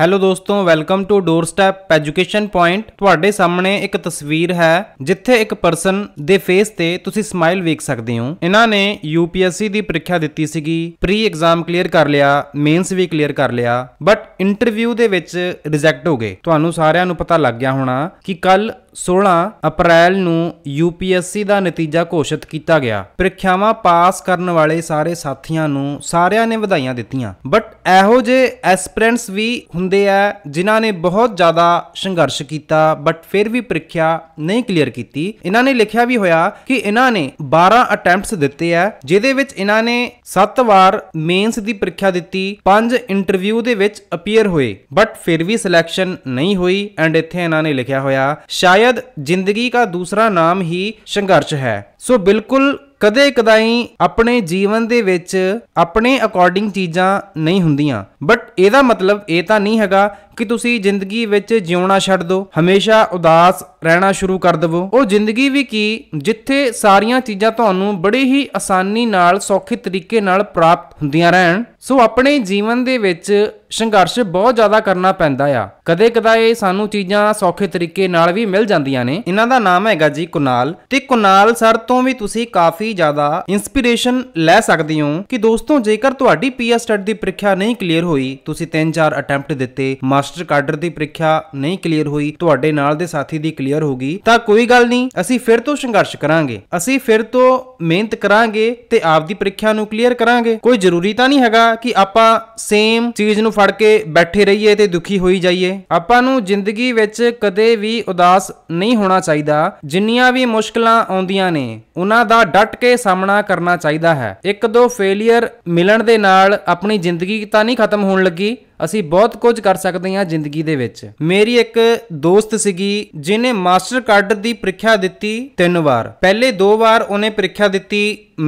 hello ਦੋਸਤੋ welcome to doorstep education point ਤੁਹਾਡੇ ਸਾਹਮਣੇ ਇੱਕ ਤਸਵੀਰ ਹੈ ਜਿੱਥੇ ਇੱਕ ਪਰਸਨ ਦੇ ਫੇਸ ਤੇ ਤੁਸੀਂ ਸਮਾਈਲ ਵੇਖ ਸਕਦੇ ਹੋ ਇਹਨਾਂ ਨੇ ਯੂਪੀਐਸਸੀ ਦੀ ਪ੍ਰੀਖਿਆ ਦਿੱਤੀ ਸੀਗੀ ਪ੍ਰੀ ਐਗਜ਼ਾਮ ਕਲੀਅਰ ਕਰ ਲਿਆ ਮੇਨਸ ਵੀ ਕਲੀਅਰ ਕਰ ਲਿਆ ਬਟ ਇੰਟਰਵਿਊ ਦੇ ਵਿੱਚ ਰਿਜੈਕਟ ਹੋ ਗਏ ਤੁਹਾਨੂੰ ਸਾਰਿਆਂ ਨੂੰ ਪਤਾ ਲੱਗ ਗਿਆ ਹੋਣਾ ਕਿ ਕੱਲ 16 ਅਪ੍ਰੈਲ ਨੂੰ ਯੂਪੀਐਸਸੀ ਦਾ ਨਤੀਜਾ ਘੋਸ਼ਿਤ ਕੀਤਾ ਗਿਆ ਪ੍ਰੀਖਿਆਵਾਂ ਪਾਸ ਕਰਨ ਵਾਲੇ ਸਾਰੇ ਸਾਥੀਆਂ ਨੂੰ ਸਾਰਿਆਂ ਨੇ ਵਧਾਈਆਂ ਦਿੱਤੀਆਂ ਬਟ ਇਹੋ ਜੇ ਐਸਪੀਰੈਂਟਸ ਵੀ ਹੁੰਦੇ ਆ ਜਿਨ੍ਹਾਂ ਨੇ ਬਹੁਤ ਜ਼ਿਆਦਾ ਸੰਘਰਸ਼ ਕੀਤਾ ਬਟ ਫਿਰ ਵੀ ਪ੍ਰੀਖਿਆ ਨਹੀਂ ਕਲੀਅਰ ਕੀਤੀ ਇਹਨਾਂ ਨੇ ਲਿਖਿਆ ਵੀ ਹੋਇਆ ਕਿ ਇਹਨਾਂ ਨੇ 12 ਅਟੈਂਪਟਸ ਦਿੱਤੇ ਆ ਜਿਹਦੇ ਵਿੱਚ ਇਹਨਾਂ ਨੇ 7 ਵਾਰ ਮੇਨਸ ਦੀ ਪ੍ਰੀਖਿਆ ਦਿੱਤੀ 5 ਇੰਟਰਵਿਊ ਦੇ ਵਿੱਚ ਅਪੀਅਰ ਹੋਏ ਬਟ ਫਿਰ ਵੀ ਸਿਲੈਕਸ਼ਨ ਨਹੀਂ ਹੋਈ ਐਂਡ ਇੱਥੇ ਇਹਨਾਂ ਨੇ ਲਿਖਿਆ ਹੋਇਆ ਸ਼ਾਇਦ ਜ਼ਿੰਦਗੀ ਦਾ ਦੂਸਰਾ ਨਾਮ ਹੀ ਸੰਘਰਸ਼ ਹੈ ਸੋ ਬਿਲਕੁਲ ਕਦੇ ਕਦਾਈ ਆਪਣੇ ਜੀਵਨ ਦੇ ਵਿੱਚ ਆਪਣੇ ਅਕੋਰਡਿੰਗ ਚੀਜ਼ਾਂ ਨਹੀਂ ਹੁੰਦੀਆਂ ਬਟ ਇਹਦਾ ਮਤਲਬ ਇਹ ਤਾਂ ਨਹੀਂ ਹੈਗਾ ਕਿ ਤੁਸੀਂ ਜ਼ਿੰਦਗੀ ਵਿੱਚ ਜਿਉਣਾ ਛੱਡ ਦਿਓ ਹਮੇਸ਼ਾ ਉਦਾਸ ਰਹਿਣਾ ਸ਼ੁਰੂ ਕਰ ਦਿਵੋ ਉਹ ਜ਼ਿੰਦਗੀ ਵੀ ਕੀ ਜਿੱਥੇ ਸਾਰੀਆਂ ਚੀਜ਼ਾਂ ਤੁਹਾਨੂੰ ਬੜੀ ਹੀ ਆਸਾਨੀ ਨਾਲ ਸੌਖੇ ਤਰੀਕੇ ਨਾਲ ਪ੍ਰਾਪਤ ਹੁੰਦੀਆਂ ਰਹਿਣ ਸੋ ਆਪਣੇ ਜੀਵਨ ਦੇ ਵਿੱਚ ਸੰਘਰਸ਼ ਬਹੁਤ ਜ਼ਿਆਦਾ ਕਰਨਾ ਪੈਂਦਾ ਆ ਕਦੇ ਕਦਾਏ ਸਾਨੂੰ ਚੀਜ਼ਾਂ ਸੌਖੇ ਤਰੀਕੇ ਨਾਲ ਵੀ ਮਿਲ ਜਾਂਦੀਆਂ ਨੇ ਇਹਨਾਂ ਦਾ ਨਾਮ ਹੈਗਾ ਜੀ ਕੁਨਾਲ ਤੇ ਕੁਨਾਲ ਸਰ ਤੋਂ ਵੀ ਤੁਸੀਂ ਕਾਫੀ ਜ਼ਿਆਦਾ ਇਨਸਪੀਰੇਸ਼ਨ ਲੈ ਸਕਦੇ ਹੋ ਕਿ ਦੋਸਤੋ ਜੇਕਰ ਤੁਹਾਡੀ ਪੀਐਸ ਸਟੱਡ ਦੀ ਪ੍ਰੀਖਿਆ ਨਹੀਂ ਕਲੀਅਰ ਹੋਈ ਤੁਸੀਂ 3-4 ਅਟੈਂਪਟ ਦਿੱਤੇ ਮਾਸ ਮਾਸਟਰ ਕਾਡਰ ਦੀ ਪ੍ਰੀਖਿਆ ਨਹੀਂ ਕਲੀਅਰ ਹੋਈ ਤੁਹਾਡੇ ਨਾਲ ਦੇ ਸਾਥੀ ਦੀ ਕਲੀਅਰ ਹੋ ਗਈ ਤਾਂ ਕੋਈ ਗੱਲ ਨਹੀਂ ਅਸੀਂ ਫਿਰ ਤੋਂ ਸੰਘਰਸ਼ ਕਰਾਂਗੇ ਅਸੀਂ ਫਿਰ ਤੋਂ ਮਿਹਨਤ ਕਰਾਂਗੇ ਤੇ ਆਪਦੀ ਪ੍ਰੀਖਿਆ ਨੂੰ ਕਲੀਅਰ ਕਰਾਂਗੇ ਕੋਈ ਜ਼ਰੂਰੀ ਤਾਂ ਨਹੀਂ ਹੈਗਾ ਕਿ ਆਪਾਂ ਸੇਮ ਚੀਜ਼ ਨੂੰ ਫੜ ਕੇ ਬੈਠੇ ਰਹੀਏ ਤੇ ਦੁਖੀ ਹੋਈ ਜਾਈਏ ਆਪਾਂ ਨੂੰ ਜ਼ਿੰਦਗੀ ਵਿੱਚ ਕਦੇ ਵੀ ਉਦਾਸ ਨਹੀਂ ਹੋਣਾ ਚਾਹੀਦਾ ਜਿੰਨੀਆਂ ਵੀ ਮੁਸ਼ਕਲਾਂ ਆਉਂਦੀਆਂ ਨੇ ਉਹਨਾਂ ਦਾ ਡਟ ਕੇ ਸਾਹਮਣਾ ਕਰਨਾ ਚਾਹੀਦਾ ਹੈ ਇੱਕ ਦੋ ਫੇਲਿਅਰ ਮਿਲਣ ਦੇ ਨਾਲ ਆਪਣੀ ਜ਼ਿੰਦਗੀ ਤਾਂ ਨਹੀਂ ਖਤਮ ਹੋਣ ਲੱਗੀ ਅਸੀਂ ਬਹੁਤ ਕੁਝ ਕਰ ਸਕਦੇ ਹਾਂ ਜ਼ਿੰਦਗੀ ਦੇ ਵਿੱਚ ਮੇਰੀ ਇੱਕ ਦੋਸਤ ਸੀਗੀ ਜਿਨੇ ਮਾਸਟਰ ਕਾਰਡ ਦੀ ਪ੍ਰੀਖਿਆ ਦਿੱਤੀ ਤਿੰਨ ਵਾਰ ਪਹਿਲੇ ਦੋ ਵਾਰ ਉਹਨੇ ਪ੍ਰੀਖਿਆ ਦਿੱਤੀ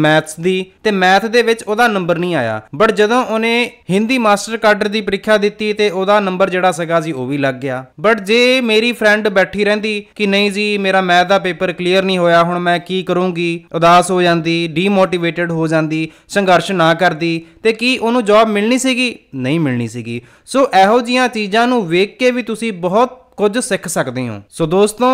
ਮੈਥਸ ਦੀ ਤੇ ਮੈਥ ਦੇ ਵਿੱਚ ਉਹਦਾ ਨੰਬਰ ਨਹੀਂ ਆਇਆ ਬਟ ਜਦੋਂ ਉਹਨੇ ਹਿੰਦੀ ਮਾਸਟਰ ਕਾਰਡ ਦੀ ਪ੍ਰੀਖਿਆ ਦਿੱਤੀ ਤੇ ਉਹਦਾ ਨੰਬਰ ਜਿਹੜਾ ਸੀਗਾ ਜੀ ਉਹ ਵੀ ਲੱਗ ਗਿਆ ਬਟ ਜੇ ਮੇਰੀ ਫਰੈਂਡ ਬੈਠੀ ਰਹਿੰਦੀ ਕਿ ਨਹੀਂ ਜੀ ਮੇਰਾ ਮੈਥ ਦਾ ਪੇਪਰ ਕਲੀਅਰ ਨਹੀਂ ਹੋਇਆ ਹੁਣ ਮੈਂ ਕੀ ਕਰੂੰਗੀ ਉਦਾਸ ਹੋ ਜਾਂਦੀ ਡੀਮੋਟੀਵੇਟਿਡ ਹੋ ਜਾਂਦੀ ਸੰਘਰਸ਼ ਨਾ ਕਰਦੀ ਤੇ ਕੀ ਉਹਨੂੰ ਜੌਬ ਮਿਲਣੀ ਸੀਗੀ ਨਹੀਂ ਮਿਲਣੀ ਸੀਗੀ ਸੋ ਇਹੋ ਜੀਆਂ ਚੀਜ਼ਾਂ ਨੂੰ ਵੇਖ ਕੇ ਵੀ ਤੁਸੀਂ ਬਹੁਤ ਕੁਝ ਸਿੱਖ ਸਕਦੇ ਹੋ ਸੋ ਦੋਸਤੋ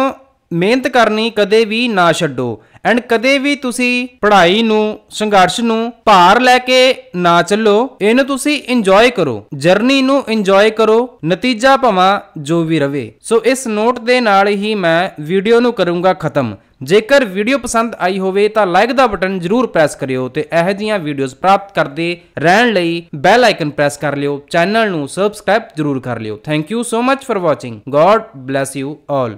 ਮਿਹਨਤ ਕਰਨੀ ਕਦੇ ਵੀ ਨਾ ਛੱਡੋ ਐਂਡ ਕਦੇ ਵੀ ਤੁਸੀਂ ਪੜ੍ਹਾਈ ਨੂੰ ਸੰਘਰਸ਼ ਨੂੰ ਭਾਰ ਲੈ ਕੇ ਨਾ ਚੱਲੋ ਇਹਨੂੰ ਤੁਸੀਂ ਇੰਜੋਏ ਕਰੋ ਜਰਨੀ ਨੂੰ ਇੰਜੋਏ ਕਰੋ ਨਤੀਜਾ ਭਵਾਂ ਜੋ ਵੀ ਰਵੇ ਸੋ ਇਸ ਨੋਟ ਦੇ ਨਾਲ ਹੀ ਮੈਂ ਵੀਡੀਓ ਨੂੰ ਕਰੂੰਗਾ ਖਤਮ ਜੇਕਰ ਵੀਡੀਓ ਪਸੰਦ ਆਈ ਹੋਵੇ ਤਾਂ ਲਾਈਕ ਦਾ ਬਟਨ ਜ਼ਰੂਰ ਪ੍ਰੈਸ ਕਰਿਓ ਤੇ ਇਹ ਜੀਆਂ ਵੀਡੀਓਜ਼ ਪ੍ਰਾਪਤ ਕਰਦੇ ਰਹਿਣ ਲਈ ਬੈਲ ਆਈਕਨ ਪ੍ਰੈਸ ਕਰ ਲਿਓ ਚੈਨਲ ਨੂੰ ਸਬਸਕ੍ਰਾਈਬ ਜ਼ਰੂਰ ਕਰ ਲਿਓ thank you so much for watching God bless you all